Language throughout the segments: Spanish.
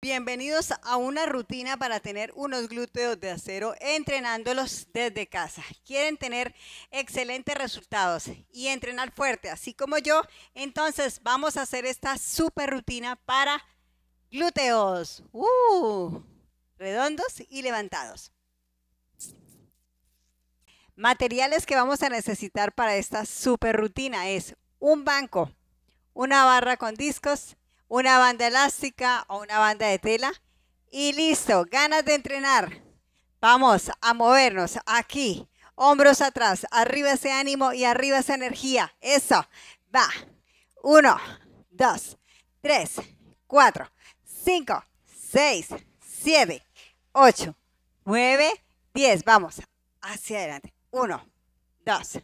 Bienvenidos a una rutina para tener unos glúteos de acero entrenándolos desde casa. ¿Quieren tener excelentes resultados y entrenar fuerte, así como yo? Entonces vamos a hacer esta super rutina para glúteos ¡Uh! redondos y levantados. Materiales que vamos a necesitar para esta super rutina es un banco, una barra con discos, una banda elástica o una banda de tela. Y listo, ganas de entrenar. Vamos a movernos aquí, hombros atrás, arriba ese ánimo y arriba esa energía. Eso, va. Uno, dos, tres, cuatro, cinco, seis, siete, ocho, nueve, diez. Vamos, hacia adelante. Uno, dos,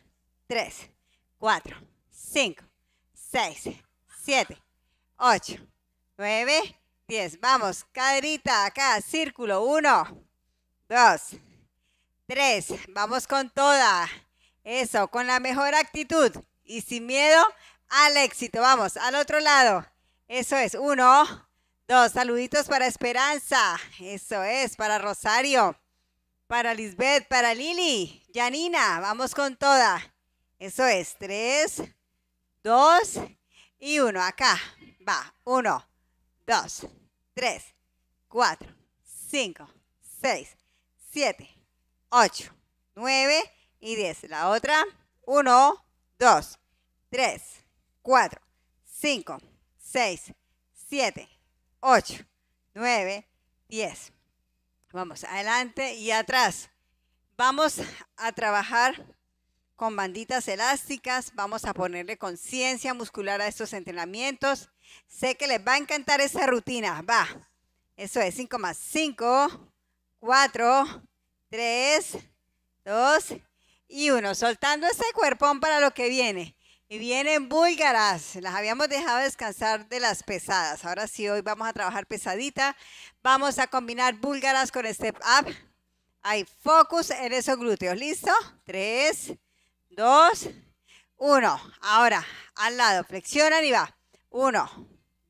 tres, cuatro, cinco, seis, siete, 8, 9, 10. Vamos, caderita acá, círculo. 1, 2, 3. Vamos con toda. Eso, con la mejor actitud y sin miedo al éxito. Vamos, al otro lado. Eso es. 1, 2. Saluditos para Esperanza. Eso es, para Rosario. Para Lisbeth, para Lili, Janina, vamos con toda. Eso es, 3, 2 y 1. Acá, Va, 1, 2, 3, 4, 5, 6, 7, 8, 9 y 10. La otra, 1, 2, 3, 4, 5, 6, 7, 8, 9, 10. Vamos, adelante y atrás. Vamos a trabajar con banditas elásticas. Vamos a ponerle conciencia muscular a estos entrenamientos. Sé que les va a encantar esa rutina. Va. Eso es. 5 más 5, 4, 3, 2 y 1. Soltando ese cuerpón para lo que viene. Y vienen búlgaras. Las habíamos dejado descansar de las pesadas. Ahora sí, hoy vamos a trabajar pesadita. Vamos a combinar búlgaras con step up. Hay focus en esos glúteos. ¿Listo? 3, 2, 1. Ahora, al lado. Flexionan y va. 1,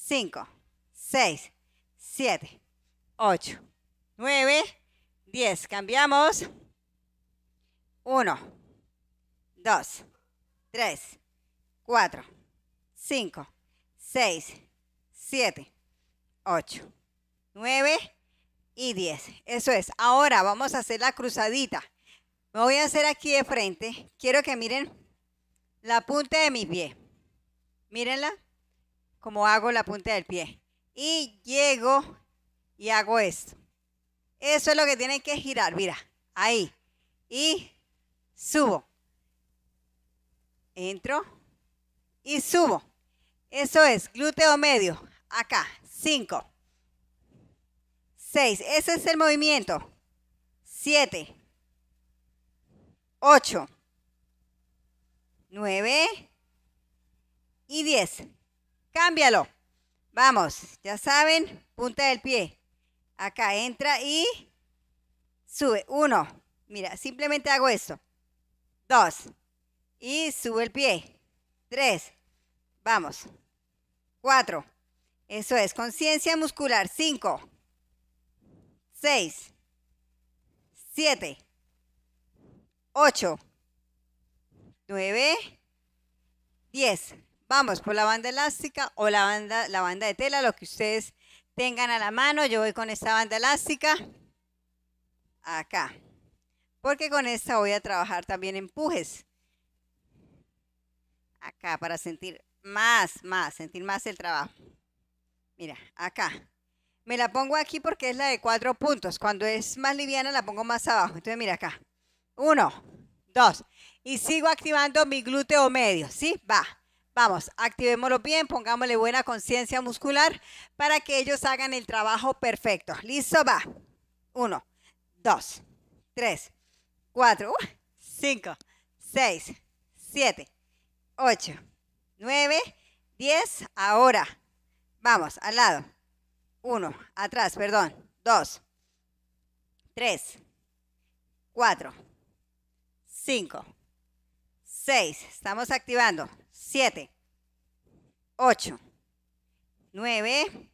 5, 6, 7, 8, 9, 10. Cambiamos. 1, 2, 3, 4, 5, 6, 7, 8, 9 y 10. Eso es. Ahora vamos a hacer la cruzadita. Me voy a hacer aquí de frente. Quiero que miren la punta de mi pie. Mírenla como hago la punta del pie. Y llego y hago esto. Eso es lo que tienen que girar, mira, ahí. Y subo. Entro y subo. Eso es, glúteo medio. Acá, cinco. Seis. Ese es el movimiento. Siete. Ocho. Nueve. Y diez. Cámbialo. Vamos, ya saben, punta del pie. Acá entra y sube. Uno. Mira, simplemente hago esto. Dos. Y sube el pie. Tres. Vamos. Cuatro. Eso es, conciencia muscular. Cinco. Seis. Siete. Ocho. Nueve. Diez. Vamos, por la banda elástica o la banda, la banda de tela, lo que ustedes tengan a la mano. Yo voy con esta banda elástica acá, porque con esta voy a trabajar también empujes. Acá, para sentir más, más, sentir más el trabajo. Mira, acá. Me la pongo aquí porque es la de cuatro puntos. Cuando es más liviana la pongo más abajo. Entonces mira acá. Uno, dos. Y sigo activando mi glúteo medio. ¿Sí? Va. Vamos, activémoslo bien, pongámosle buena conciencia muscular para que ellos hagan el trabajo perfecto. ¿Listo? Va. Uno, dos, tres, cuatro, uh, cinco, seis, siete, ocho, nueve, diez. Ahora, vamos, al lado. Uno, atrás, perdón. Dos, tres, cuatro, cinco, seis. Estamos activando. 7, 8, 9,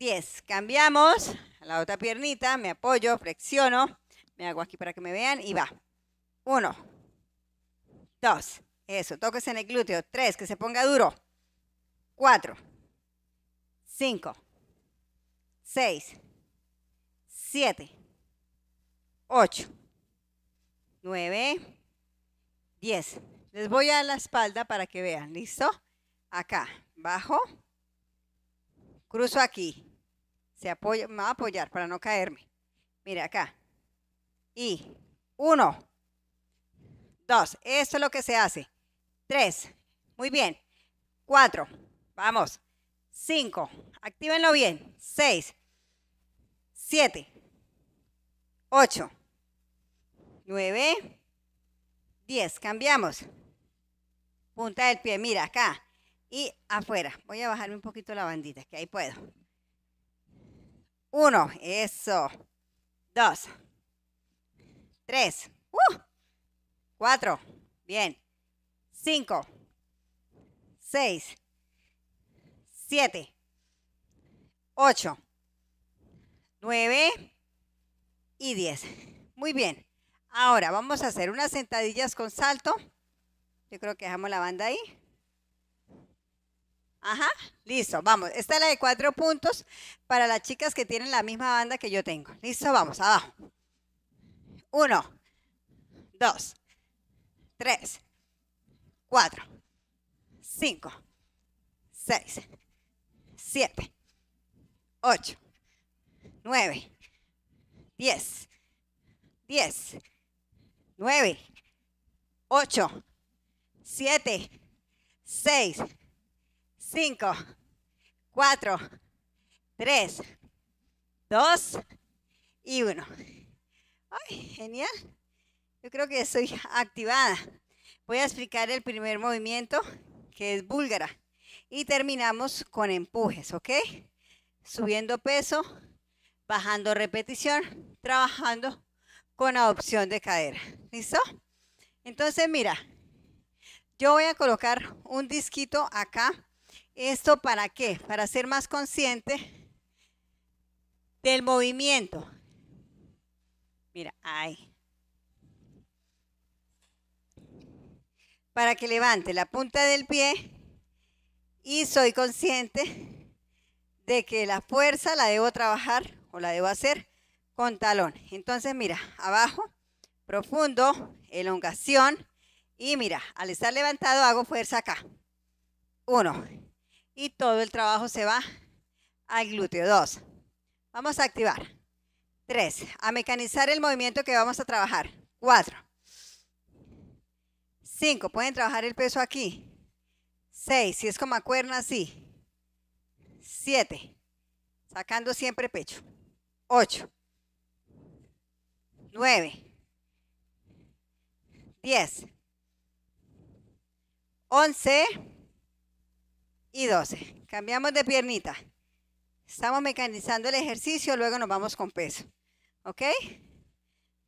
10. Cambiamos a la otra piernita, me apoyo, flexiono, me hago aquí para que me vean y va. 1, 2, eso, toques en el glúteo. 3, que se ponga duro. 4, 5, 6, 7, 8, 9, 10. Les voy a la espalda para que vean, ¿listo? Acá, bajo, cruzo aquí, se apoya, me va a apoyar para no caerme. Mira acá. Y uno, dos, esto es lo que se hace. Tres, muy bien. Cuatro, vamos. Cinco, actívenlo bien. Seis, siete, ocho, nueve, diez, cambiamos punta del pie, mira acá y afuera. Voy a bajarme un poquito la bandita, que ahí puedo. Uno, eso. Dos. Tres. Uh, cuatro. Bien. Cinco. Seis. Siete. Ocho. Nueve. Y diez. Muy bien. Ahora vamos a hacer unas sentadillas con salto. Yo creo que dejamos la banda ahí. Ajá, listo, vamos. Esta es la de cuatro puntos para las chicas que tienen la misma banda que yo tengo. Listo, vamos, abajo. 1 2 3 4 5 6 7 8 9 10 10 9 8 7, 6, 5, 4, 3, 2 y 1. ¡Ay, genial! Yo creo que estoy activada. Voy a explicar el primer movimiento, que es búlgara. Y terminamos con empujes, ¿ok? Subiendo peso, bajando repetición, trabajando con adopción de cadera. ¿Listo? Entonces, mira, yo voy a colocar un disquito acá. ¿Esto para qué? Para ser más consciente del movimiento. Mira, ahí. Para que levante la punta del pie y soy consciente de que la fuerza la debo trabajar o la debo hacer con talón. Entonces, mira, abajo, profundo, elongación, y mira, al estar levantado hago fuerza acá. Uno. Y todo el trabajo se va al glúteo. Dos. Vamos a activar. Tres. A mecanizar el movimiento que vamos a trabajar. Cuatro. Cinco. Pueden trabajar el peso aquí. Seis. Si es como a cuerna, sí. Siete. Sacando siempre pecho. Ocho. Nueve. Diez. 11 y 12. Cambiamos de piernita. Estamos mecanizando el ejercicio, luego nos vamos con peso. ¿Ok?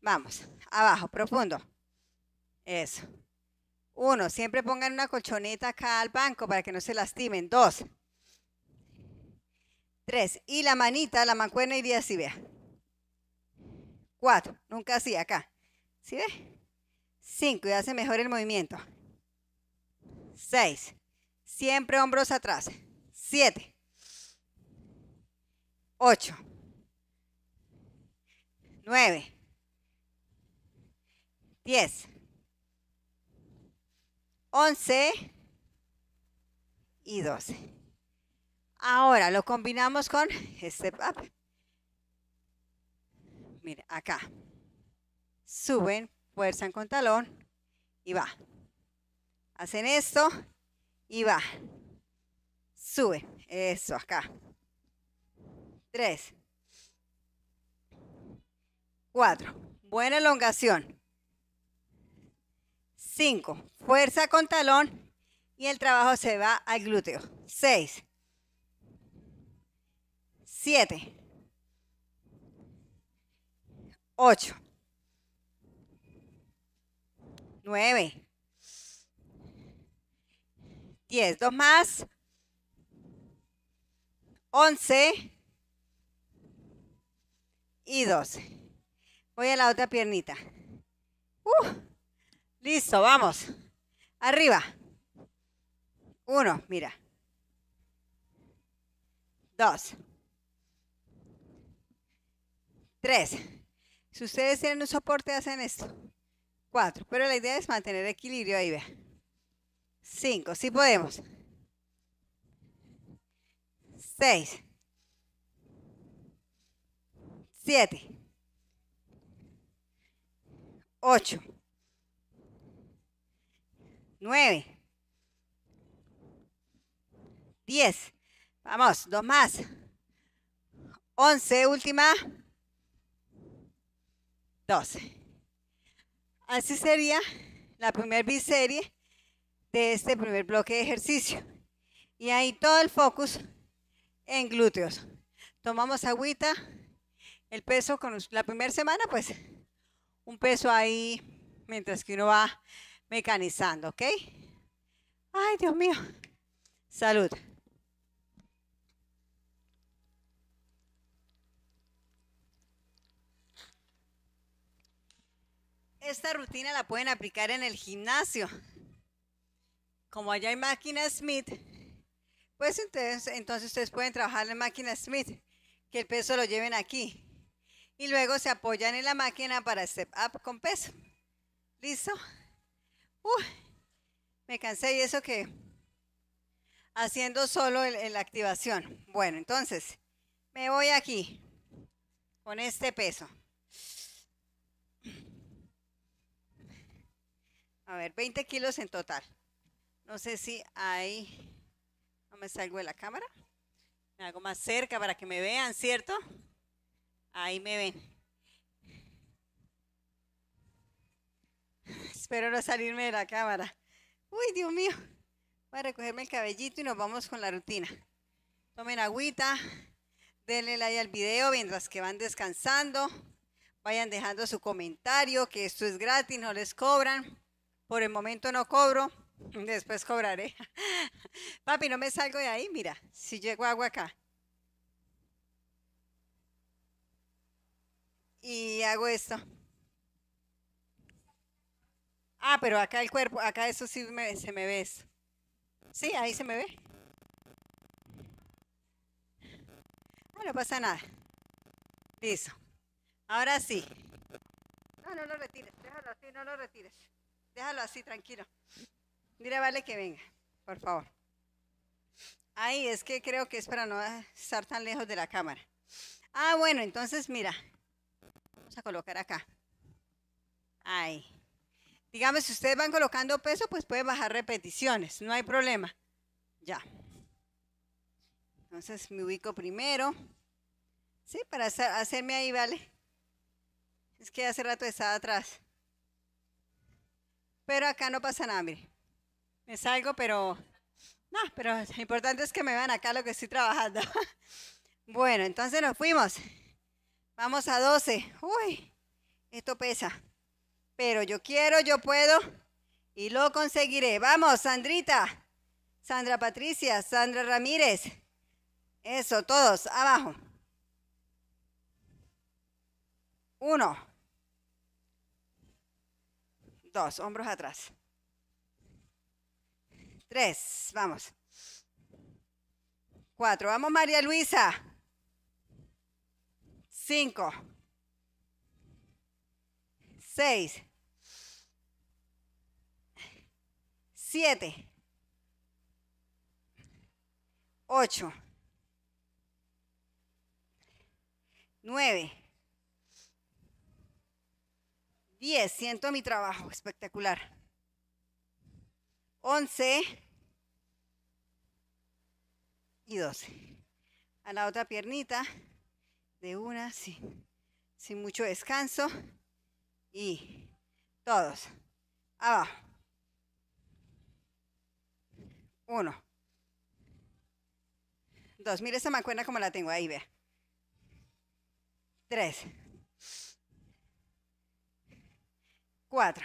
Vamos, abajo, profundo. Eso. Uno, siempre pongan una colchoneta acá al banco para que no se lastimen. Dos. Tres. Y la manita, la mancuerna iría así, vea. Cuatro. Nunca así, acá. ¿Sí ve? Cinco. Y hace mejor el movimiento seis, Siempre hombros atrás. siete, ocho, nueve, diez, once y doce. Ahora lo combinamos con step up. Mira, acá. Suben, fuerzan con talón y va. Hacen esto y va. Sube. Eso, acá. Tres. Cuatro. Buena elongación. Cinco. Fuerza con talón y el trabajo se va al glúteo. Seis. Siete. Ocho. Nueve. 10. 2 más. 11. Y 12. Voy a la otra piernita. Uh, listo, vamos. Arriba. 1, mira. 2. 3. Si ustedes tienen un soporte, hacen esto. 4. Pero la idea es mantener equilibrio ahí, vean. 5, sí podemos. 6, 7, 8, 9, 10. Vamos, dos más. 11, última. 12. Así sería la primera biserie de este primer bloque de ejercicio. Y ahí todo el focus en glúteos. Tomamos agüita, el peso con la primera semana, pues un peso ahí mientras que uno va mecanizando, ¿ok? Ay, Dios mío. Salud. Esta rutina la pueden aplicar en el gimnasio como allá hay máquina Smith, pues entonces, entonces ustedes pueden trabajar en máquina Smith, que el peso lo lleven aquí. Y luego se apoyan en la máquina para step up con peso. ¿Listo? me cansé y eso que haciendo solo la activación. Bueno, entonces me voy aquí con este peso. A ver, 20 kilos en total. No sé si hay, no me salgo de la cámara. Me hago más cerca para que me vean, ¿cierto? Ahí me ven. Espero no salirme de la cámara. Uy, Dios mío. Voy a recogerme el cabellito y nos vamos con la rutina. Tomen agüita, denle like al video mientras que van descansando. Vayan dejando su comentario, que esto es gratis, no les cobran. Por el momento no cobro. Después cobraré. Papi, no me salgo de ahí, mira, si llego agua acá. Y hago esto. Ah, pero acá el cuerpo, acá eso sí se me ve Sí, ahí se me ve. No, ah, no pasa nada. Listo. Ahora sí. No, no lo retires, déjalo así, no lo retires. Déjalo así, tranquilo. Mira, vale que venga, por favor. Ahí es que creo que es para no estar tan lejos de la cámara. Ah, bueno, entonces mira, vamos a colocar acá. Ahí. Digamos, si ustedes van colocando peso, pues pueden bajar repeticiones, no hay problema. Ya. Entonces me ubico primero. Sí, para hacerme ahí, ¿vale? Es que hace rato estaba atrás. Pero acá no pasa nada, mire me salgo, pero no, pero lo importante es que me vean acá lo que estoy trabajando. Bueno, entonces nos fuimos. Vamos a 12. Uy, esto pesa. Pero yo quiero, yo puedo y lo conseguiré. Vamos, Sandrita, Sandra Patricia, Sandra Ramírez. Eso, todos, abajo. Uno. Dos, hombros atrás. Tres, vamos. Cuatro, vamos María Luisa. Cinco. Seis. Siete. Ocho. Nueve. Diez. Siento mi trabajo. Espectacular. Once y doce. A la otra piernita, de una, sin, sin mucho descanso. Y todos, abajo. Uno. Dos. Mira esa mancuerna como la tengo ahí, vea. Tres. Cuatro.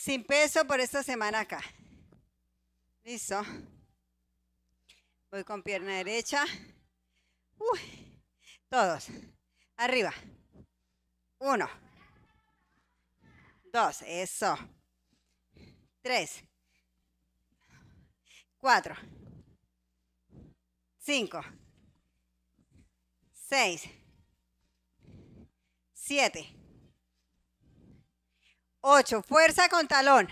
sin peso por esta semana acá. Listo. Voy con pierna derecha. todos. Arriba. Uno. Dos. Eso. Tres. Cuatro. Cinco. Seis. Siete. 8. Fuerza con talón.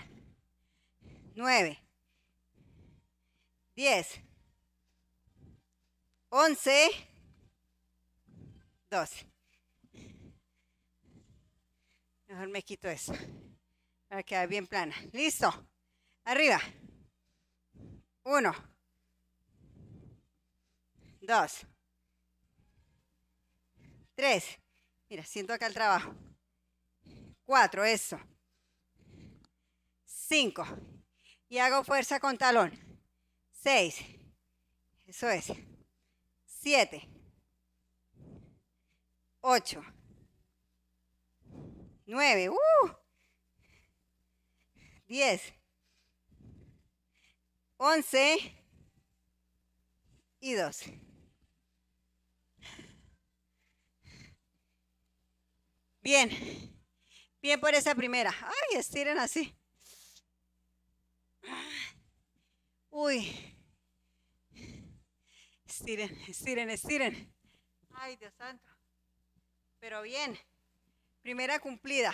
9. 10. 11. 12. Mejor me quito eso. Para quedar bien plana. Listo. Arriba. 1. 2. 3. Mira, siento acá el trabajo. 4. Eso. 5. Y hago fuerza con talón. 6. Eso es. 7. 8. 9. 10. 11 y 2 Bien. Bien por esa primera. Ay, estiren así. Uy. Estiren, estiren, estiren. Ay, Dios santo. Pero bien. Primera cumplida.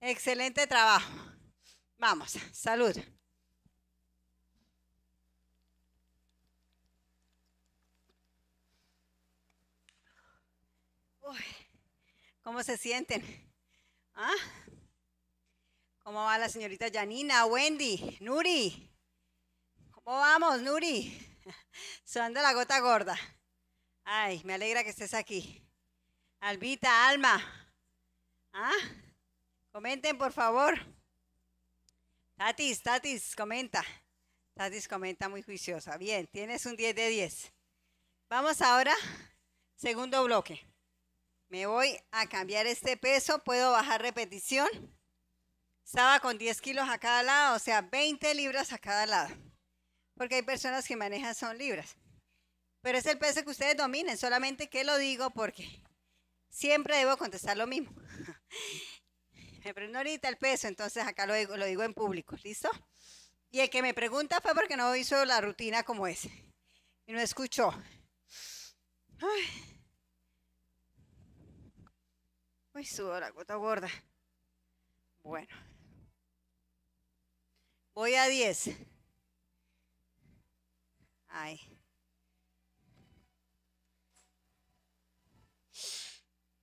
Excelente trabajo. Vamos, salud. Uy, ¿Cómo se sienten? ¿Ah? ¿Cómo va la señorita Janina, Wendy, Nuri? ¿Cómo vamos, Nuri? Sonando la gota gorda. Ay, me alegra que estés aquí. Albita, Alma. ¿Ah? Comenten, por favor. Tatis, Tatis, comenta. Tatis comenta muy juiciosa. Bien, tienes un 10 de 10. Vamos ahora, segundo bloque. Me voy a cambiar este peso. Puedo bajar repetición. Estaba con 10 kilos a cada lado, o sea, 20 libras a cada lado. Porque hay personas que manejan son libras. Pero es el peso que ustedes dominen, solamente que lo digo porque siempre debo contestar lo mismo. me prendo ahorita el peso, entonces acá lo digo, lo digo en público, ¿listo? Y el que me pregunta fue porque no hizo la rutina como es. Y no escuchó. Ay. Uy, subo la gota gorda. Bueno. Voy a 10. Ay.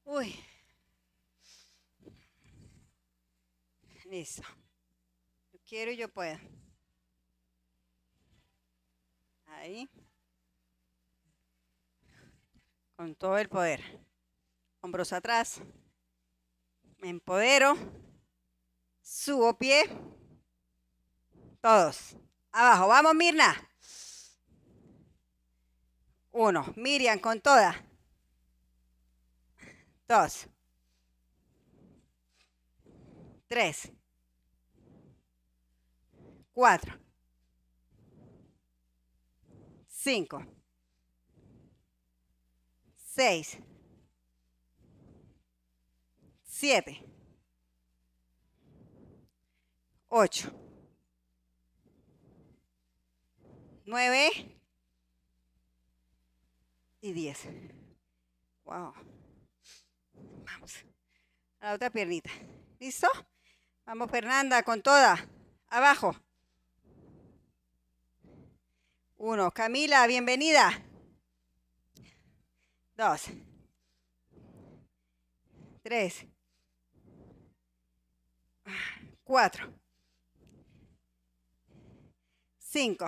Uy. Listo. Yo quiero y yo puedo. Ahí. Con todo el poder. Hombros atrás. Me empodero. Subo pie. Todos. Abajo. Vamos, Mirna. Uno. Miriam, con toda. Dos. Tres. Cuatro. Cinco. Seis. Siete. Ocho. ...nueve... y diez... Wow. Vamos. A la otra piernita. ¿Listo? Vamos, Fernanda, con toda. Abajo. Uno. Camila, bienvenida. Dos. Tres. Cuatro. Cinco.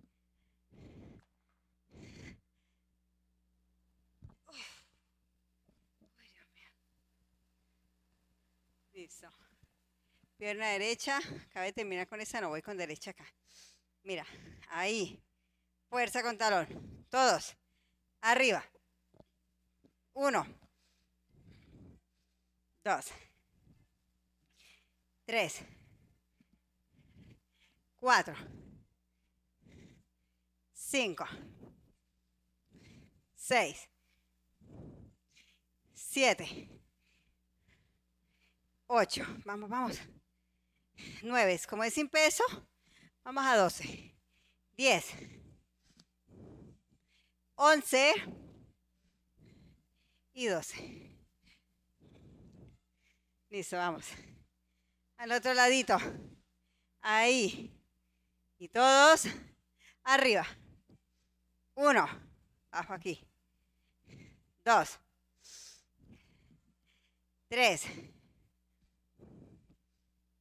pierna derecha, acabé de terminar con esa, no voy con derecha acá. Mira, ahí, fuerza con talón, todos, arriba, uno, dos, tres, cuatro, cinco, seis, siete, ocho, vamos, vamos. 9, como es sin peso, vamos a 12. 10, 11 y 12. Listo, vamos. Al otro ladito. Ahí. Y todos arriba. 1 Bajo aquí. 2 Tres.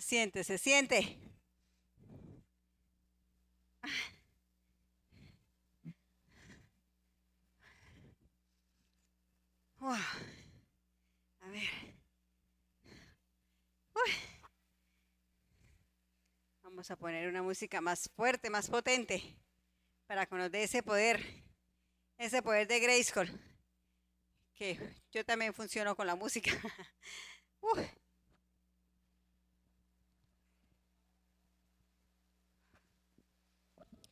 siente, se siente. A ver. Vamos a poner una música más fuerte, más potente, para que nos dé ese poder, ese poder de Grace que yo también funciono con la música.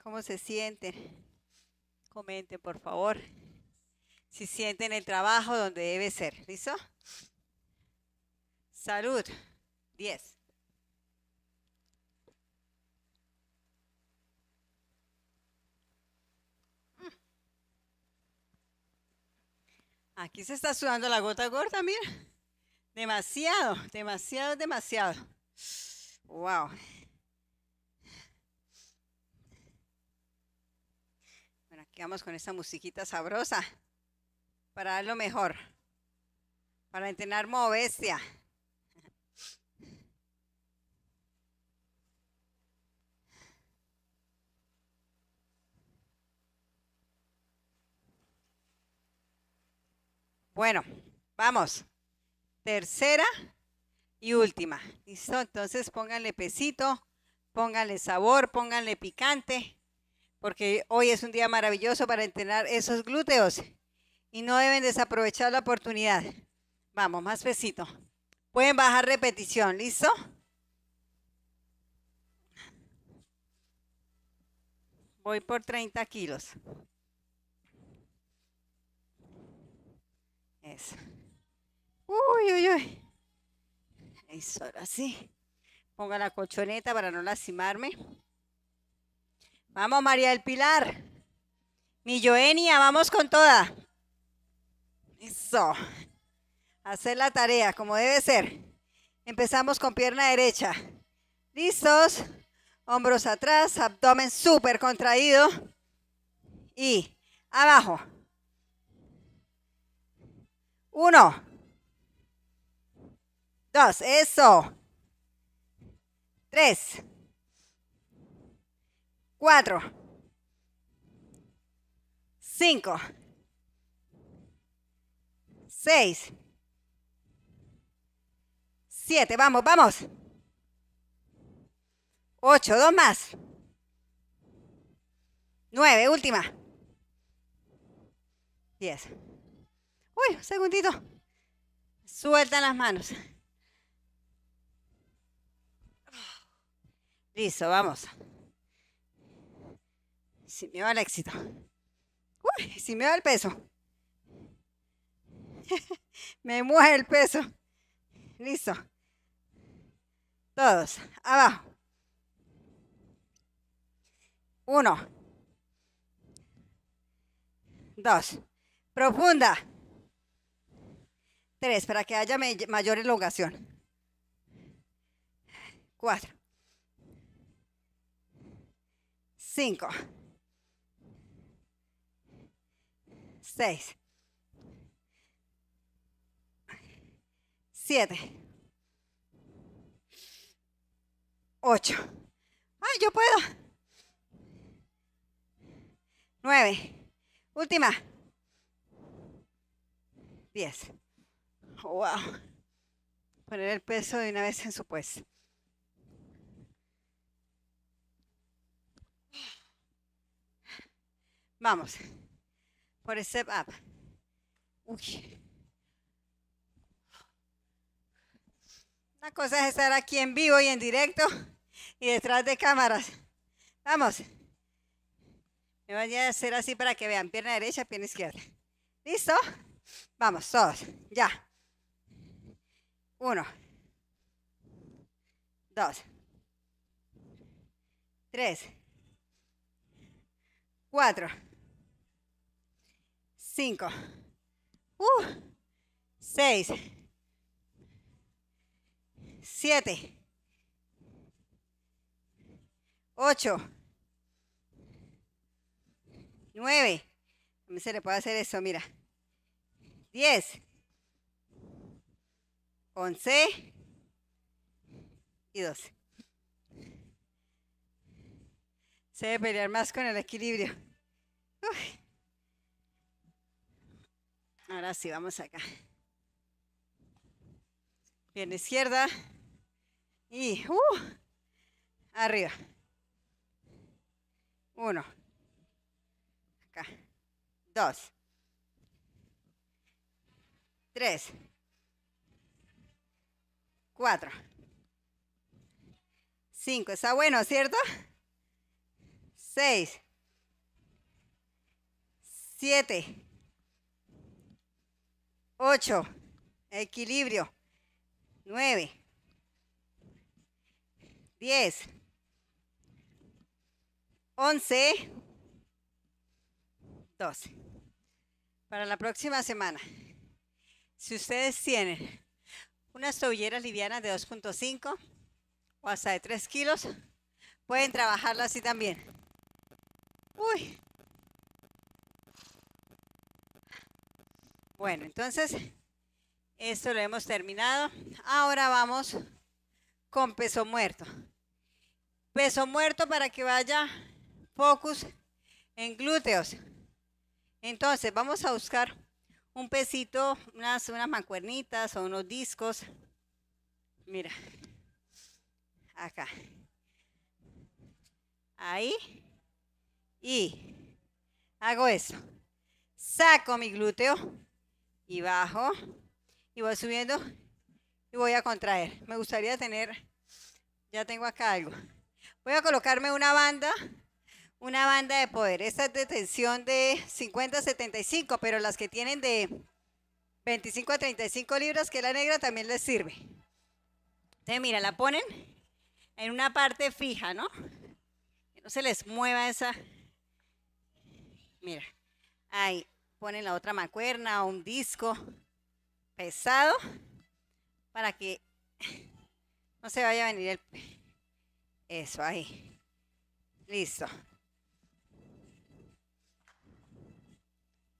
¿Cómo se sienten? Comenten, por favor. Si sienten el trabajo donde debe ser. ¿Listo? Salud. 10. Aquí se está sudando la gota gorda, mira. Demasiado, demasiado, demasiado. Wow. quedamos con esta musiquita sabrosa para dar lo mejor, para entrenar bestia. Bueno, vamos. Tercera y última. ¿Listo? Entonces pónganle pesito, pónganle sabor, pónganle picante porque hoy es un día maravilloso para entrenar esos glúteos y no deben desaprovechar la oportunidad. Vamos, más pesito. Pueden bajar repetición, ¿listo? Voy por 30 kilos. Eso. Uy, uy, uy. Eso, ahora sí. Ponga la colchoneta para no lastimarme. Vamos, María del Pilar. Mi Joenia, vamos con toda. Eso. Hacer la tarea como debe ser. Empezamos con pierna derecha. Listos. Hombros atrás, abdomen súper contraído. Y abajo. Uno. Dos. Eso. Tres. 4, 5, 6, 7, vamos, vamos. 8, dos más. 9, última. 10. Uy, segundito. Sueltan las manos. Listo, vamos. Si me va el éxito. si me va el peso. me mueve el peso. Listo. Todos. Abajo. Uno. Dos. Profunda. Tres, para que haya mayor elongación. Cuatro. Cinco. 6, 7, 8. ¡Ay, yo puedo! 9. Última. 10. Oh, ¡Wow! Poner el peso de una vez en su puesto. Vamos por Step Up. Uy. Una cosa es estar aquí en vivo y en directo y detrás de cámaras. Vamos. Me voy a hacer así para que vean. Pierna derecha, pierna izquierda. ¿Listo? Vamos, todos. Ya. Uno. Dos. Tres. Cuatro. 5, 6, 7, 8, 9, a mí se le puede hacer eso, mira, 10, 11 y 12. Se debe pelear más con el equilibrio. Uf. Ahora sí, vamos acá. Bien, izquierda. Y uh, arriba. Uno. Acá. Dos. Tres. Cuatro. Cinco. Está bueno, ¿cierto? Seis. Siete. 8. Equilibrio. 9. 10. 11. 12. Para la próxima semana, si ustedes tienen unas tobilleras livianas de 2.5 o hasta de 3 kilos, pueden trabajarla así también. Uy, Bueno, entonces, esto lo hemos terminado. Ahora vamos con peso muerto. Peso muerto para que vaya focus en glúteos. Entonces, vamos a buscar un pesito, unas, unas mancuernitas o unos discos. Mira, acá. Ahí. Y hago eso. Saco mi glúteo y bajo y voy subiendo y voy a contraer. Me gustaría tener, ya tengo acá algo. Voy a colocarme una banda, una banda de poder. Esta es de tensión de 50 a 75, pero las que tienen de 25 a 35 libras, que es la negra, también les sirve. Entonces, mira, la ponen en una parte fija, ¿no? Que no se les mueva esa. Mira, ahí ponen la otra macuerna o un disco pesado para que no se vaya a venir el... Eso ahí. Listo.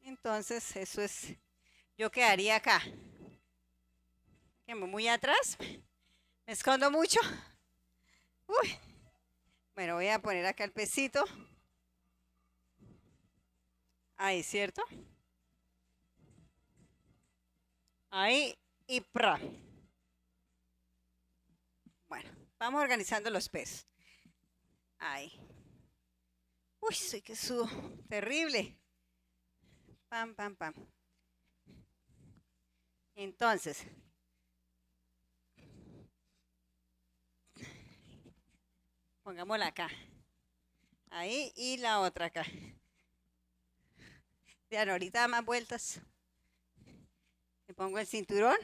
Entonces, eso es... Yo quedaría acá. Muy atrás. Me escondo mucho. Uy. Bueno, voy a poner acá el pesito. Ahí, ¿cierto? Ahí y pra. Bueno, vamos organizando los peces. Ahí. Uy, soy que subo. Terrible. Pam, pam, pam. Entonces. Pongámosla acá. Ahí y la otra acá. Ya, ahorita más vueltas. Me pongo el cinturón.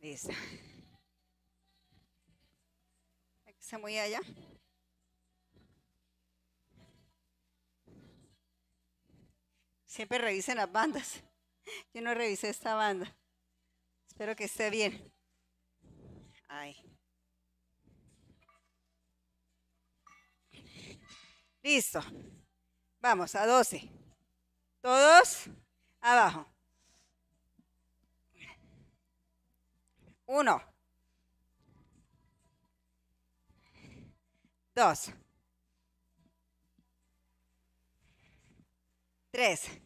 Listo. Aquí está muy allá. Siempre revisen las bandas. Yo no revisé esta banda. Espero que esté bien. Ay. Listo. Vamos a 12. Todos abajo. Uno. Dos. Tres.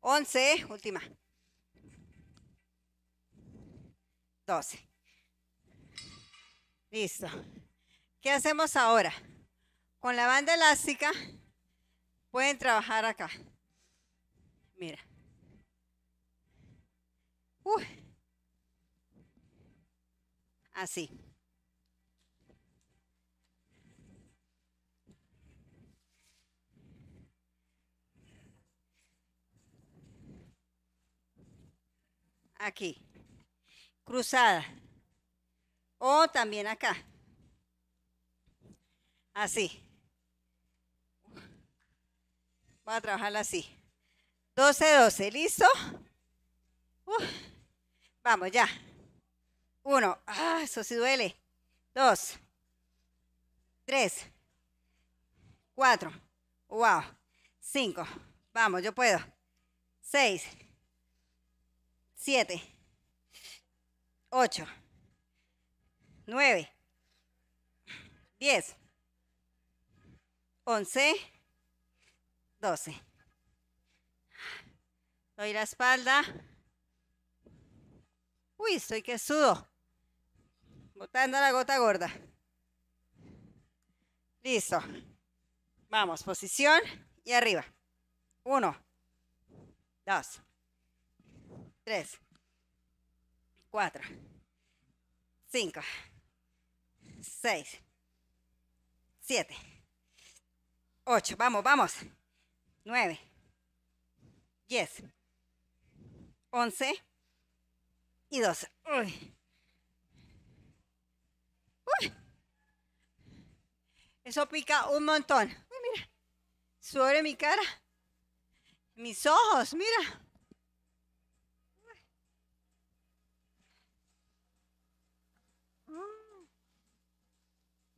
11, última. 12. Listo. ¿Qué hacemos ahora? Con la banda elástica pueden trabajar acá. Mira. Uy. Uh. Así. aquí, cruzada, o también acá, así. Voy a trabajar así. 12, 12, ¿listo? vamos, ya. Uno, ah, eso sí duele. Dos, tres, cuatro, wow, cinco, vamos, yo puedo. Seis, 7, 8, 9, 10, 11, 12. Doy la espalda. Uy, estoy que sudo. Botando la gota gorda. Listo. Vamos, posición y arriba. 1 dos, 3, 4, 5, 6, 7, 8, vamos, vamos, 9, 10, 11 y 12. Uy. Uy. Eso pica un montón. Uy, mira. Sobre mi cara. Mis ojos, mira.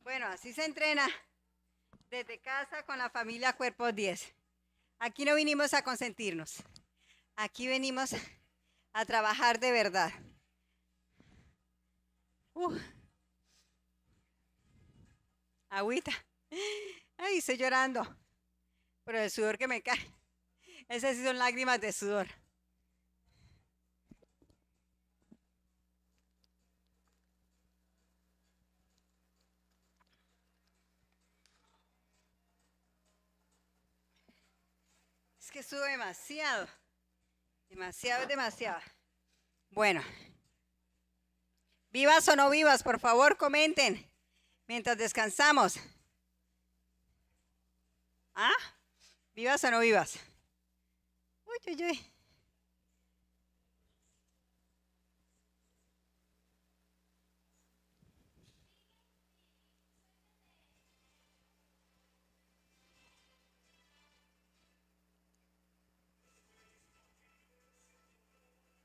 Bueno, así se entrena desde casa con la familia Cuerpo 10. Aquí no vinimos a consentirnos. Aquí venimos a trabajar de verdad. Uh, agüita. Ay, estoy llorando. Pero el sudor que me cae. Esas sí son lágrimas de sudor. que sube demasiado. Demasiado, demasiado. Bueno. Vivas o no vivas, por favor, comenten mientras descansamos. ¿Ah? ¿Vivas o no vivas? Uy, uy, uy.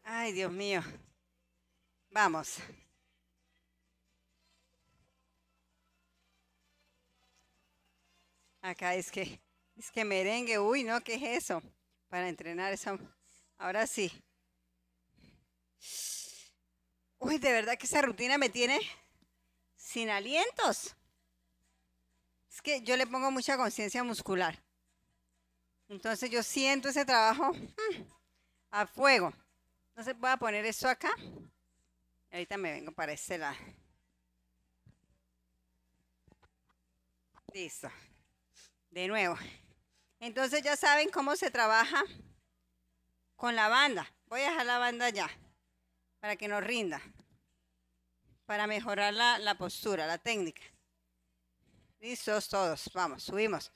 Ay, Dios mío. Vamos. Acá es que, es que merengue, uy, no, ¿qué es eso? Para entrenar eso. Ahora sí. Uy, de verdad que esa rutina me tiene sin alientos. Es que yo le pongo mucha conciencia muscular. Entonces yo siento ese trabajo mm, a fuego. Entonces voy a poner eso acá. Ahorita me vengo para este lado. Listo. De nuevo. Entonces ya saben cómo se trabaja con la banda. Voy a dejar la banda ya para que nos rinda. Para mejorar la, la postura, la técnica. Listos todos. Vamos, subimos.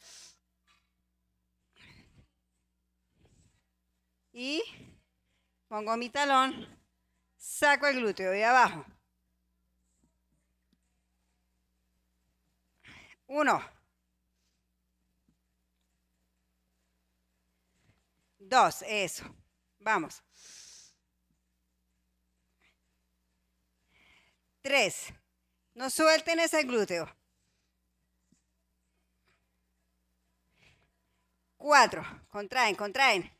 Y Pongo mi talón, saco el glúteo de abajo. Uno. Dos, eso. Vamos. Tres. No suelten ese glúteo. Cuatro. Contraen, contraen.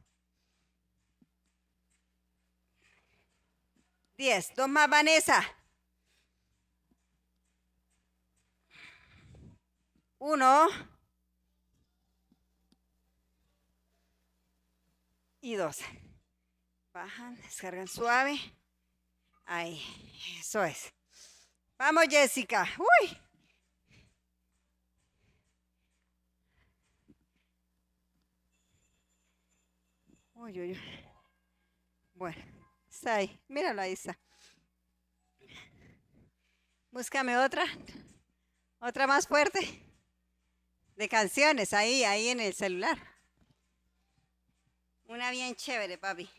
10. Dos más, Vanessa. 1 Y 2 Bajan, descargan suave. Ahí, eso es. Vamos, Jessica. Uy. Uy, uy, uy. Bueno ahí. Míralo Isa. Búscame otra. Otra más fuerte. De canciones, ahí, ahí en el celular. Una bien chévere, papi.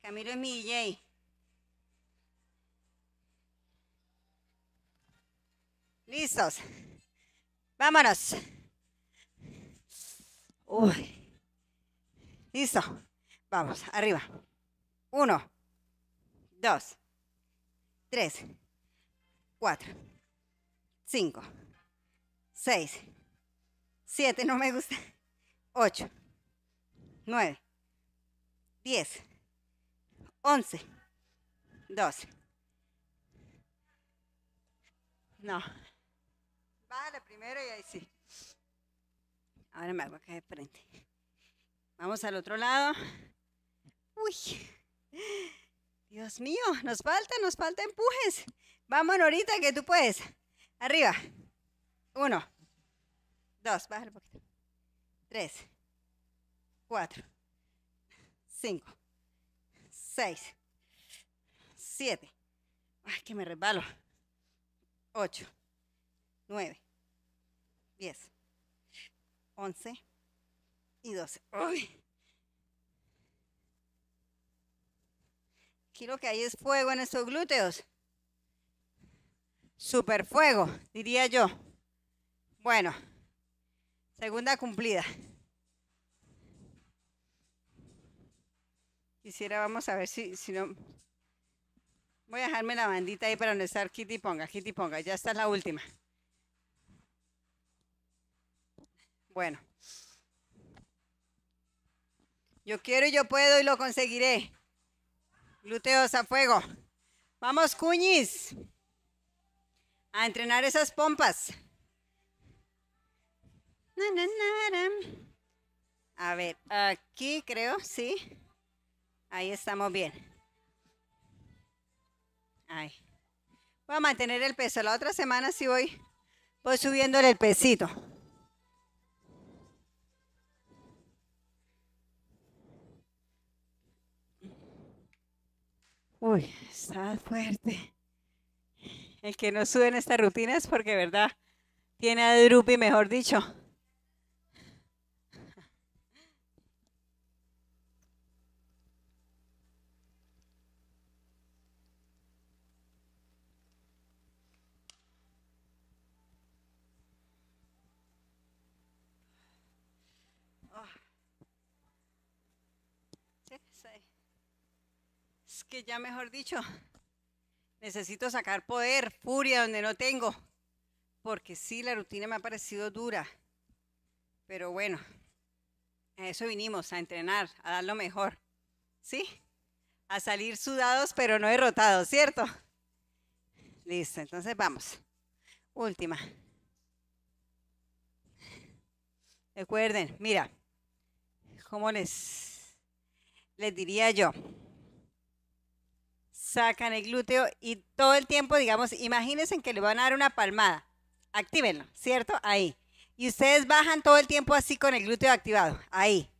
Camilo es mi DJ. Listos. Vámonos. Listo. Vamos, arriba. Uno. 2, 3, 4, 5, 6, 7, no me gusta, 8, 9, 10, 11, 12. No. Va a la primera y ahí sí. Ahora me hago acá de frente. Vamos al otro lado. Uy. Dios mío, nos falta, nos falta empujes. Vamos ahorita que tú puedes. Arriba. Uno. Dos. Bájale un poquito. Tres. Cuatro. Cinco. Seis. Siete. Ay, que me resbalo. Ocho. Nueve. Diez. Once. Y doce. Uy. Aquí lo que hay es fuego en estos glúteos. Super fuego, diría yo. Bueno, segunda cumplida. Quisiera, vamos a ver si, si no... Voy a dejarme la bandita ahí para no estar Kitty Ponga, Kitty Ponga. Ya está la última. Bueno. Yo quiero y yo puedo y lo conseguiré. Gluteos a fuego. Vamos, cuñis. A entrenar esas pompas. A ver, aquí creo, sí. Ahí estamos bien. Ahí. Voy a mantener el peso. La otra semana sí voy, voy subiéndole el pesito. Uy, está fuerte. El que no sube en esta rutina es porque, ¿verdad? Tiene a Drupi, mejor dicho. Ah que ya mejor dicho, necesito sacar poder, furia donde no tengo, porque sí, la rutina me ha parecido dura, pero bueno, a eso vinimos, a entrenar, a dar lo mejor, ¿sí? A salir sudados pero no derrotados, ¿cierto? Listo, entonces vamos. Última. Recuerden, mira, ¿cómo les, les diría yo? sacan el glúteo y todo el tiempo, digamos, imagínense que le van a dar una palmada. Actívenlo, ¿cierto? Ahí. Y ustedes bajan todo el tiempo así con el glúteo activado. Ahí.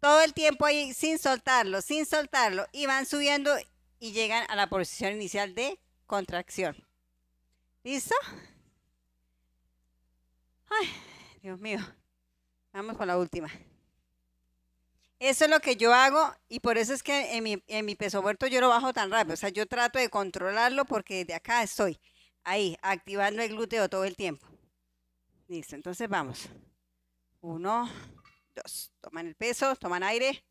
Todo el tiempo ahí sin soltarlo, sin soltarlo. Y van subiendo y llegan a la posición inicial de contracción. ¿Listo? Ay, Dios mío. Vamos con la última. Eso es lo que yo hago y por eso es que en mi, peso muerto yo lo bajo tan rápido. O sea, yo trato de controlarlo porque de acá estoy ahí, activando el glúteo todo el tiempo. Listo, entonces vamos. Uno, dos. Toman el peso, toman aire,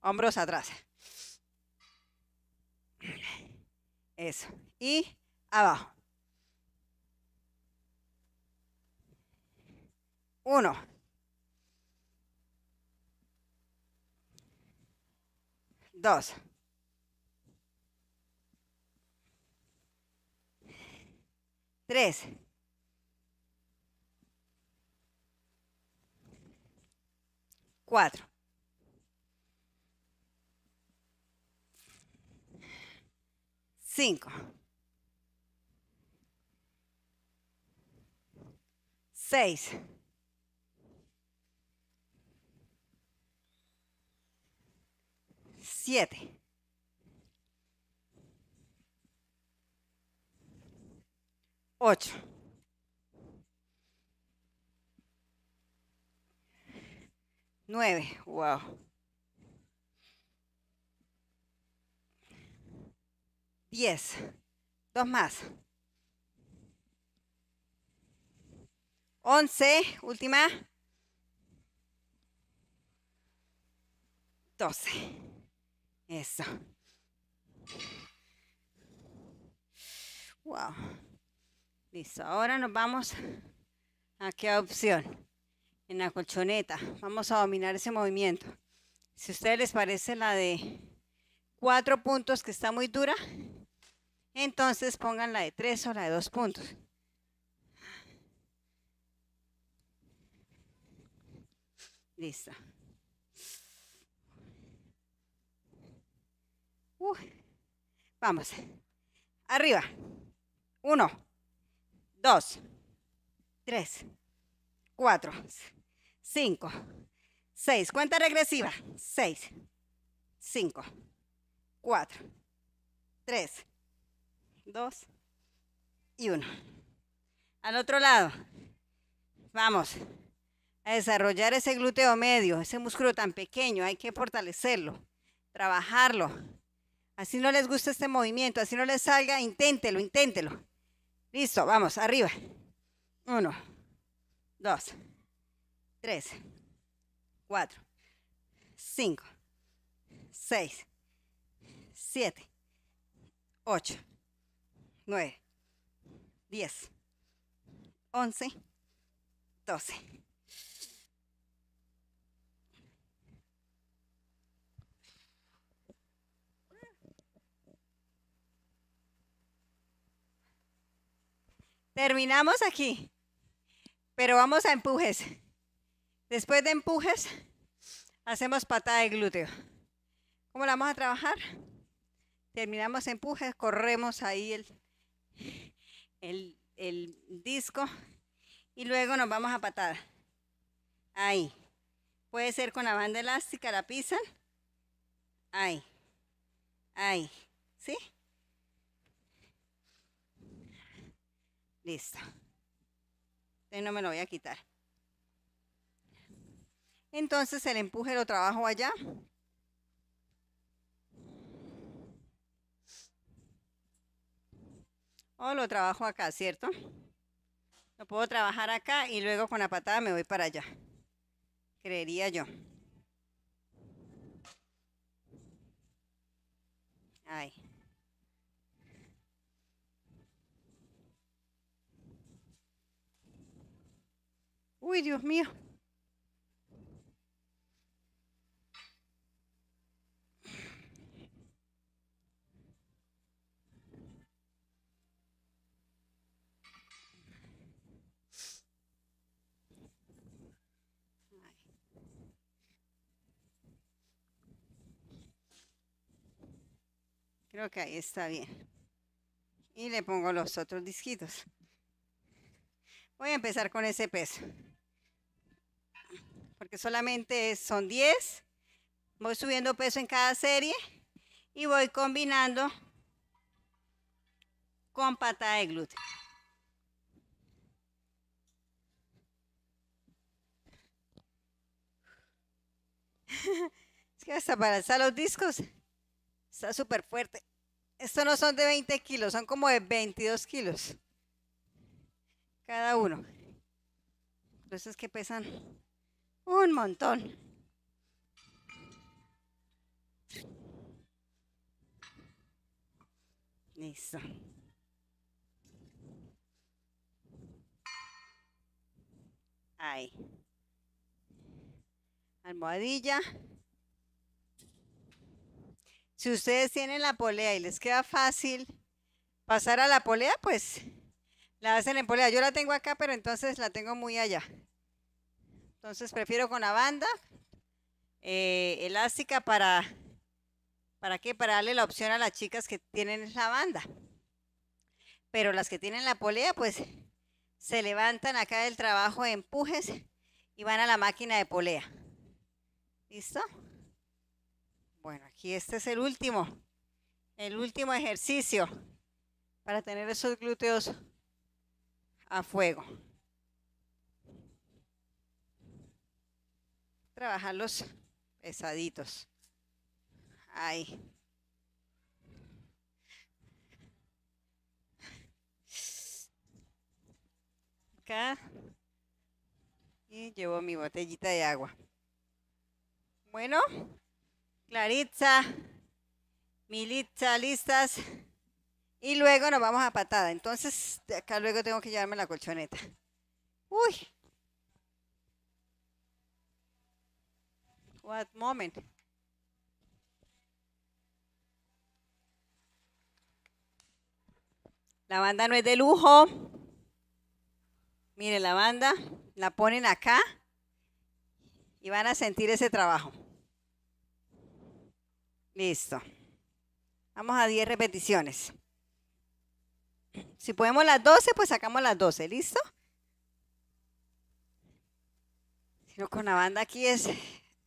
hombros atrás. Eso. Y abajo. Uno. Dos. Tres. Cuatro. Cinco. Seis. 7. Ocho. Nueve. Wow. Diez. Dos más. Once. Última. Doce. Eso. Wow. Listo. Ahora nos vamos a qué opción. En la colchoneta. Vamos a dominar ese movimiento. Si a ustedes les parece la de cuatro puntos que está muy dura, entonces pongan la de tres o la de dos puntos. Listo. Vamos. Arriba. 1 2 3 4 5 6. Cuenta regresiva. 6 5 4 3 2 y 1. Al otro lado. Vamos a desarrollar ese glúteo medio, ese músculo tan pequeño, hay que fortalecerlo, trabajarlo. Así no les gusta este movimiento, así no les salga, inténtelo, inténtelo. Listo, vamos, arriba. Uno, dos, tres, cuatro, cinco, seis, siete, ocho, nueve, diez, once, doce. Terminamos aquí, pero vamos a empujes. Después de empujes, hacemos patada de glúteo. ¿Cómo la vamos a trabajar? Terminamos empujes, corremos ahí el, el, disco y luego nos vamos a patada. Ahí. Puede ser con la banda elástica, la pisan. Ahí. Ahí. ¿Sí? Listo. no me lo voy a quitar. Entonces el empuje lo trabajo allá. O lo trabajo acá, ¿cierto? Lo puedo trabajar acá y luego con la patada me voy para allá. Creería yo. Ahí. Uy, Dios mío. Creo que ahí está bien. Y le pongo los otros disquitos. Voy a empezar con ese peso porque solamente son 10. Voy subiendo peso en cada serie y voy combinando con patada de glúteo. es que hasta para alzar los discos está súper fuerte. Estos no son de 20 kilos, son como de 22 kilos cada uno. entonces que pesan un montón. Listo. Ahí. Almohadilla. Si ustedes tienen la polea y les queda fácil pasar a la polea, pues la hacen en polea. Yo la tengo acá, pero entonces la tengo muy allá. Entonces prefiero con la banda eh, elástica para, ¿para qué? Para darle la opción a las chicas que tienen la banda. Pero las que tienen la polea, pues se levantan acá del trabajo de empujes y van a la máquina de polea. ¿Listo? Bueno, aquí este es el último, el último ejercicio para tener esos glúteos a fuego. trabajar los pesaditos. Ahí. Acá. Y llevo mi botellita de agua. Bueno, Claritza, Militza, listas. Y luego nos vamos a patada. Entonces, acá luego tengo que llevarme la colchoneta. Uy, What moment? La banda no es de lujo. Mire, la banda la ponen acá y van a sentir ese trabajo. Listo. Vamos a 10 repeticiones. Si podemos las 12, pues sacamos las 12. ¿Listo? Sino con la banda aquí es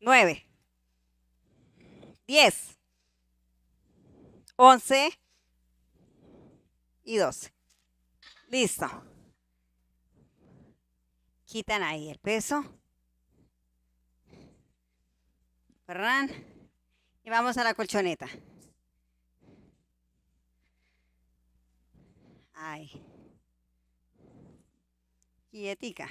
9, 10, 11 y 12. Listo. Quitan ahí el peso. ¿verdad? Y vamos a la colchoneta. Ahí. Quietica.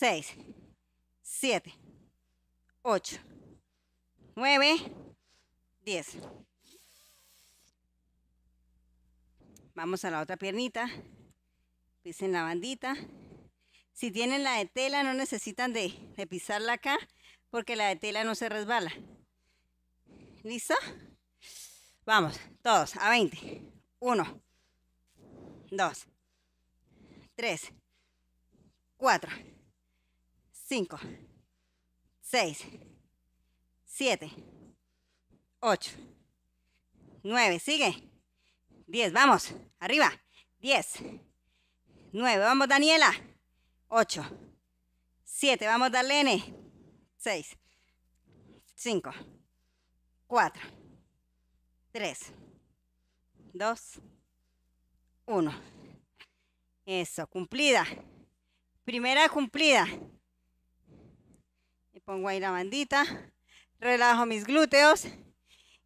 6, 7, 8, 9, 10. Vamos a la otra piernita. Pisen la bandita. Si tienen la de tela, no necesitan de, pisarla acá, porque la de tela no se resbala. ¿Listo? Vamos, todos, a 20. 1, 2, 3, 4. 5, 6, 7, 8, 9, sigue. 10, vamos, arriba. 10, 9, vamos Daniela. 8, 7, vamos Darlene. 6, 5, 4, 3, 2, 1. Eso, cumplida. Primera cumplida. Pongo ahí la bandita, relajo mis glúteos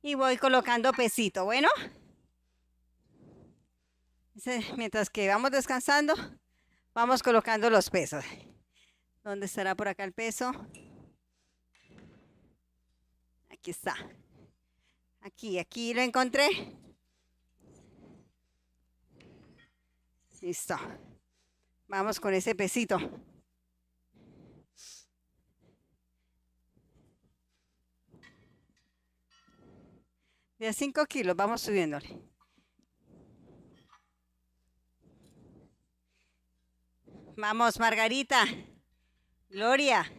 y voy colocando pesito, ¿bueno? Mientras que vamos descansando, vamos colocando los pesos. ¿Dónde estará por acá el peso? Aquí está. Aquí, aquí lo encontré. Listo. Vamos con ese pesito. De 5 kilos, vamos subiéndole. Vamos, Margarita. Gloria.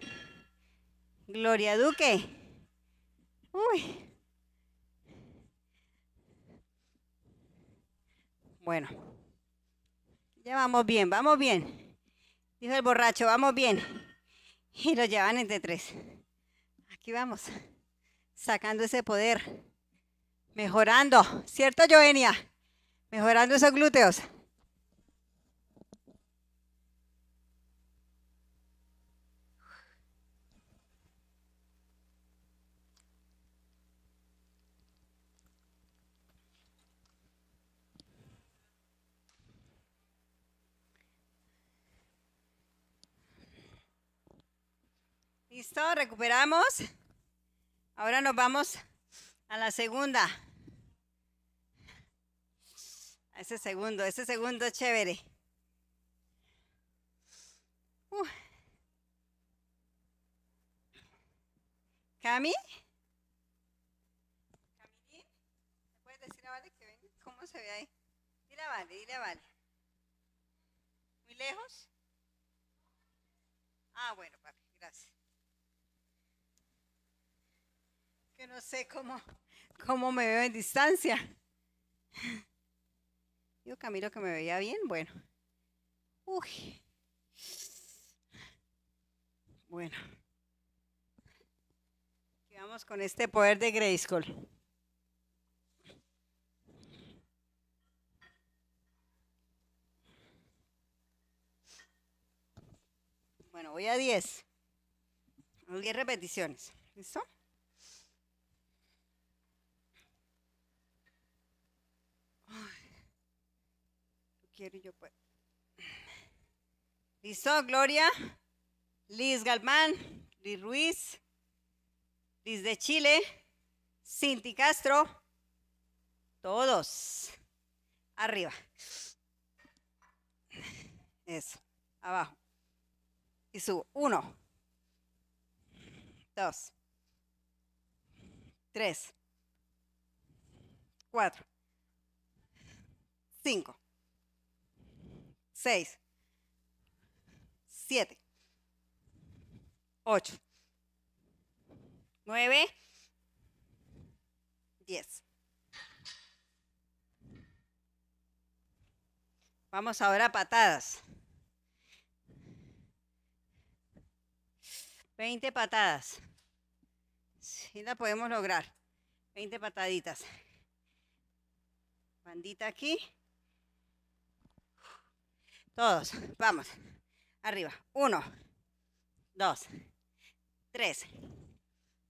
Gloria Duque. Uy. Bueno. Ya vamos bien, vamos bien. Dijo el borracho, vamos bien. Y lo llevan entre tres. Aquí vamos. Sacando ese poder. Mejorando, ¿cierto, Joenia? Mejorando esos glúteos. Listo, recuperamos. Ahora nos vamos a la segunda. A ese segundo, ese segundo chévere. Uh. ¿Cami? ¿Camilín? puedes decir a Vale que venga? ¿Cómo se ve ahí? Dile a Vale, dile a Vale. ¿Muy lejos? Ah, bueno, papi, gracias. no sé cómo, cómo me veo en distancia. Yo Camilo que me veía bien, bueno. Uy. Bueno. Vamos con este poder de Grayskull. Bueno, voy a 10. 10 repeticiones. ¿Listo? quiero yo puedo. ¿Listo, Gloria? Liz Galmán, Liz Ruiz, Liz de Chile, Cinti Castro, todos. Arriba. Eso, abajo. Y subo. Uno, dos, tres, cuatro, cinco. 6, 7, 8, 9, 10. Vamos ahora a patadas. 20 patadas. Sí la podemos lograr. 20 pataditas. Bandita aquí. Todos. Vamos. Arriba. Uno, dos, tres,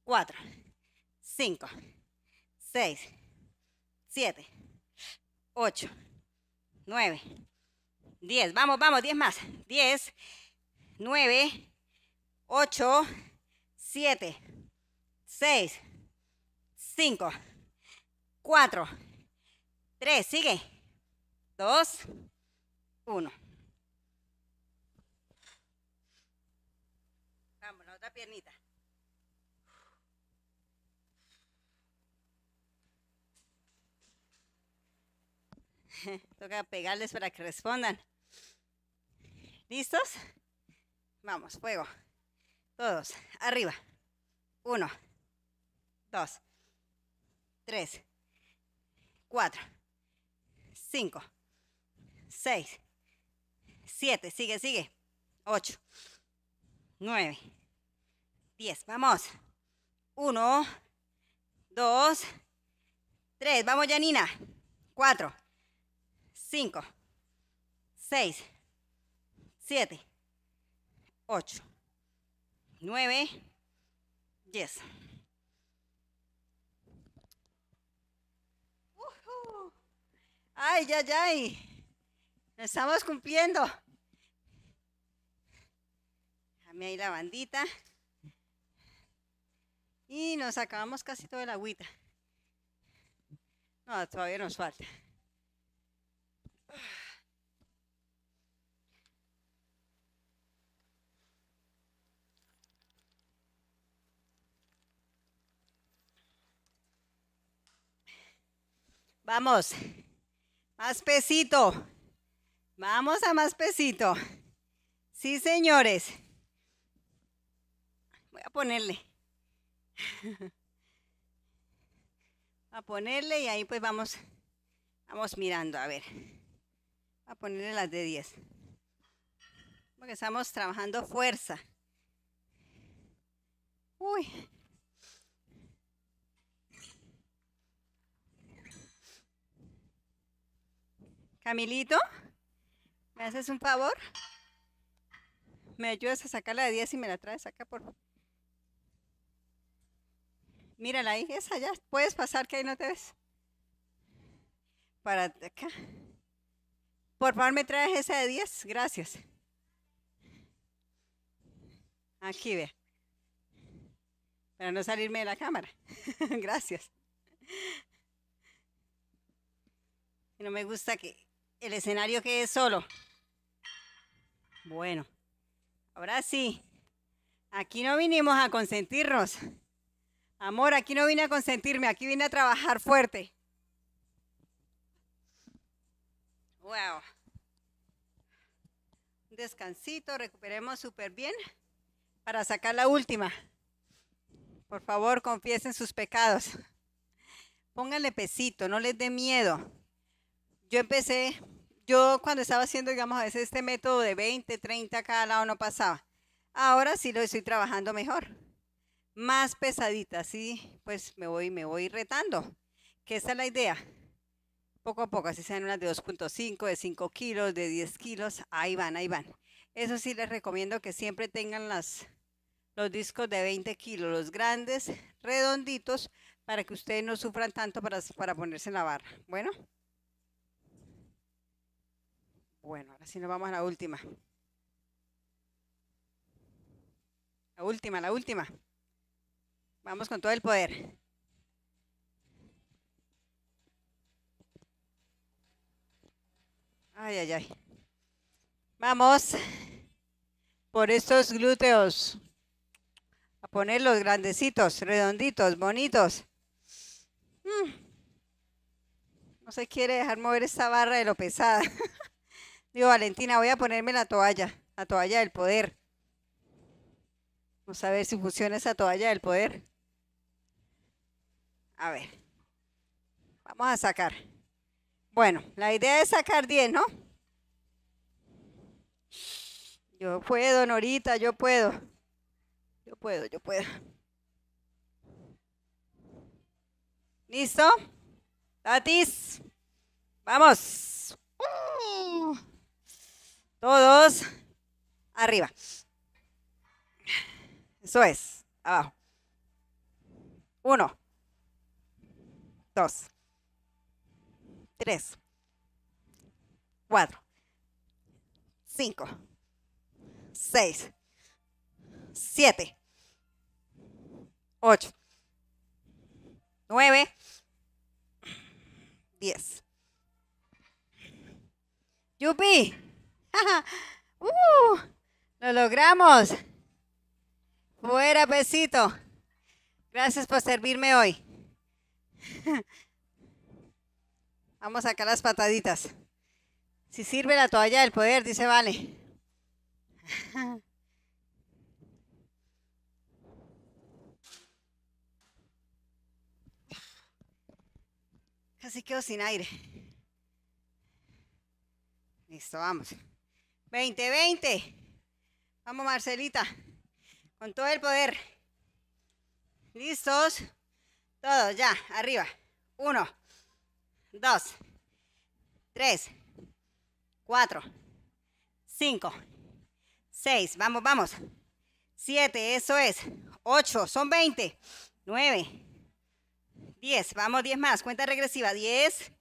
cuatro, cinco, seis, siete, ocho, nueve, diez. Vamos, vamos, diez más. Diez, nueve, ocho, siete, seis, cinco, cuatro, tres. Sigue. Dos, uno. piernita. Toca pegarles para que respondan. ¿Listos? Vamos, fuego. Todos, arriba. Uno, dos, tres, cuatro, cinco, seis, siete. Sigue, sigue. Ocho, nueve. 10. Vamos. 1, 2, 3. Vamos, Janina. 4, 5, 6, 7, 8, 9, 10. ay Ay, ya, ya. Estamos cumpliendo. Dame ahí la bandita. Y nos acabamos casi toda la agüita. No, todavía nos falta. Vamos. Más pesito. Vamos a más pesito. Sí, señores. Voy a ponerle. a ponerle y ahí pues vamos, vamos mirando, a ver. A ponerle las de 10. Porque estamos trabajando fuerza. Uy. Camilito, ¿me haces un favor? ¿Me ayudas a sacar la de 10 y me la traes acá, por Mírala ahí, esa allá. Puedes pasar que ahí no te ves. Para acá. Por favor, me traes esa de 10. Gracias. Aquí ve. Para no salirme de la cámara. Gracias. No me gusta que el escenario quede solo. Bueno, ahora sí. Aquí no vinimos a consentirnos. Amor, aquí no vine a consentirme, aquí vine a trabajar fuerte. Wow. descansito, recuperemos súper bien para sacar la última. Por favor, confiesen sus pecados. Pónganle pesito, no les dé miedo. Yo empecé, yo cuando estaba haciendo, digamos, a veces este método de 20, 30 cada lado no pasaba. Ahora sí lo estoy trabajando mejor más pesadita, así pues me voy, me voy retando, ¿Qué es la idea. Poco a poco, así sean unas de 2.5, de 5 kilos, de 10 kilos, ahí van, ahí van. Eso sí les recomiendo que siempre tengan las, los discos de 20 kilos, los grandes, redonditos, para que ustedes no sufran tanto para, para ponerse en la barra. Bueno. Bueno, ahora sí nos vamos a la última. La última, la última. Vamos con todo el poder. Ay, ay, ay. Vamos por estos glúteos. A ponerlos grandecitos, redonditos, bonitos. Mm. No se quiere dejar mover esta barra de lo pesada. Digo, Valentina, voy a ponerme la toalla, la toalla del poder. Vamos a ver si funciona esa toalla del poder. A ver. Vamos a sacar. Bueno, la idea es sacar 10, ¿no? Yo puedo, Norita, yo puedo. Yo puedo, yo puedo. ¿Listo? Tatis. Vamos. Todos arriba. Eso es. Abajo. Uno. 3, 4, 5, 6, 7, 8, 9, 10. ¡Yupi! ¡Uh! ¡Lo logramos! ¡Fuera, besito! Gracias por servirme hoy. Vamos a sacar las pataditas. Si sirve la toalla del poder, dice Vale. Casi quedo sin aire. Listo, vamos. 20, 20. Vamos, Marcelita. Con todo el poder. Listos. Todos, ya, arriba. Uno, dos, tres, cuatro, cinco, seis. Vamos, vamos. Siete, eso es. Ocho, son veinte. Nueve, diez. Vamos, diez más. Cuenta regresiva. Diez,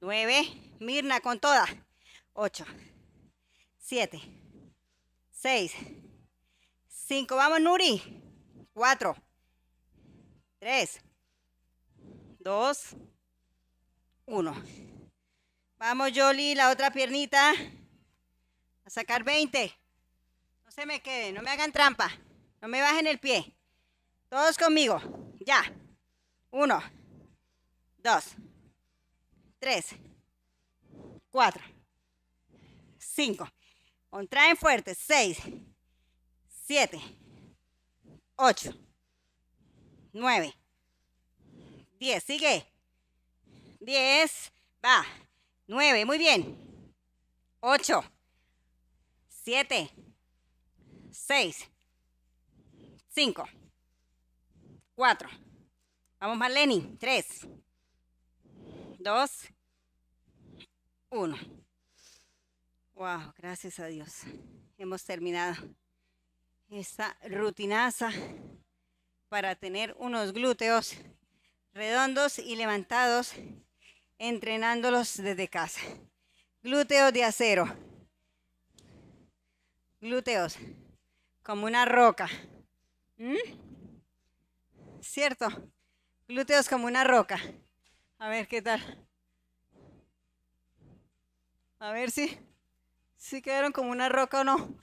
nueve. Mirna con toda. Ocho, siete, seis, cinco. Vamos, Nuri. Cuatro. 3, 2, 1. Vamos, Yoli, la otra piernita. A sacar 20. No se me quede, no me hagan trampa. No me bajen el pie. Todos conmigo. Ya. 1, 2, 3, 4, 5. Contraen fuerte. 6, 7, 8. 9, 10, sigue. 10, va. 9, muy bien. 8, 7, 6, 5, 4. Vamos más Marlene, 3, 2, 1. Wow, gracias a Dios. Hemos terminado esta rutinaza para tener unos glúteos redondos y levantados, entrenándolos desde casa. Glúteos de acero. Glúteos como una roca. ¿Mm? ¿Cierto? Glúteos como una roca. A ver qué tal. A ver si, si quedaron como una roca o no.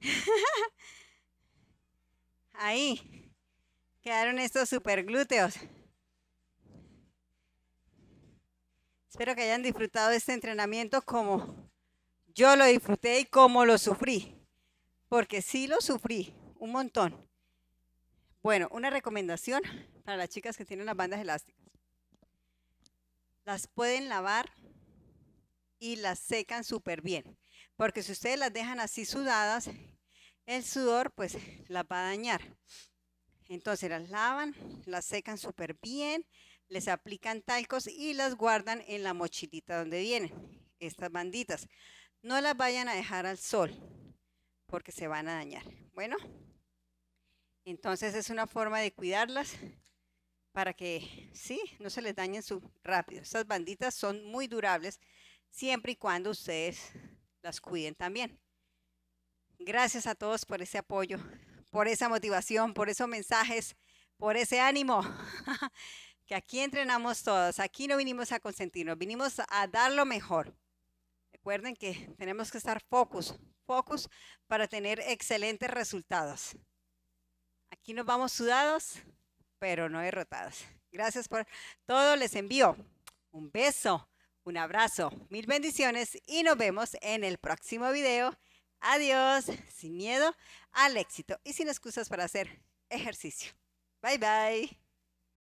Ahí. Quedaron estos super glúteos. Espero que hayan disfrutado este entrenamiento como yo lo disfruté y como lo sufrí. Porque sí lo sufrí un montón. Bueno, una recomendación para las chicas que tienen las bandas elásticas. Las pueden lavar y las secan súper bien porque si ustedes las dejan así sudadas, el sudor pues las va a dañar. Entonces las lavan, las secan súper bien, les aplican talcos y las guardan en la mochilita donde vienen, estas banditas. No las vayan a dejar al sol porque se van a dañar. Bueno, entonces es una forma de cuidarlas para que, sí, no se les dañen su rápido. Estas banditas son muy durables siempre y cuando ustedes cuiden también. Gracias a todos por ese apoyo, por esa motivación, por esos mensajes, por ese ánimo. que aquí entrenamos todos, aquí no vinimos a consentirnos, vinimos a dar lo mejor. Recuerden que tenemos que estar focus, focus para tener excelentes resultados. Aquí nos vamos sudados, pero no derrotados. Gracias por todo, les envío un beso. Un abrazo, mil bendiciones y nos vemos en el próximo video. Adiós, sin miedo al éxito y sin excusas para hacer ejercicio. Bye bye.